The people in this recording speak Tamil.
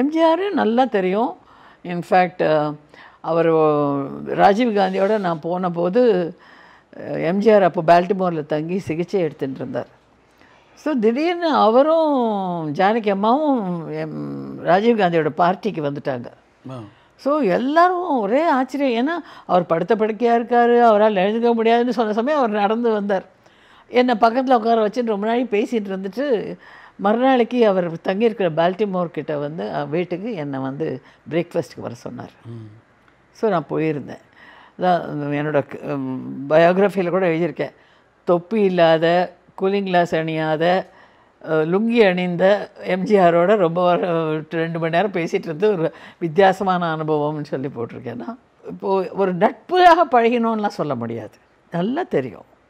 எம்ஜிஆர் நல்லா தெரியும் இன்ஃபேக்ட் அவர் ராஜீவ் காந்தியோட நான் போன போது எம்ஜிஆர் அப்போ பால்டிமோரில் தங்கி சிகிச்சை எடுத்துகிட்டு இருந்தார் ஸோ திடீர்னு அவரும் ஜானகி அம்மாவும் எம் ராஜீவ் காந்தியோட பார்ட்டிக்கு வந்துட்டாங்க ஸோ எல்லாரும் ஒரே ஆச்சரியம் ஏன்னா அவர் படுத்த படுக்கையாக இருக்கார் அவரால் எழுந்துக்க முடியாதுன்னு சொன்ன சமயம் அவர் நடந்து வந்தார் என்னை பக்கத்தில் உட்கார வச்சுன்னு ரொம்ப நாளைக்கு பேசிகிட்டு இருந்துட்டு மறுநாளைக்கு அவர் தங்கியிருக்கிற பால்டிமோர் கிட்டே வந்து வீட்டுக்கு என்னை வந்து பிரேக்ஃபாஸ்ட்டுக்கு வர சொன்னார் ஸோ நான் போயிருந்தேன் தான் என்னோட பயோக்ராஃபியில் கூட எழுதியிருக்கேன் தொப்பி இல்லாத கூலிங் கிளாஸ் அணியாத லுங்கி அணிந்த எம்ஜிஆரோட ரொம்ப ரெண்டு மணி நேரம் பேசிகிட்டு இருந்து ஒரு வித்தியாசமான அனுபவம்னு சொல்லி போட்டிருக்கேன்னா இப்போது ஒரு நட்பாக பழகினோன்னெலாம் சொல்ல முடியாது நல்லா தெரியும்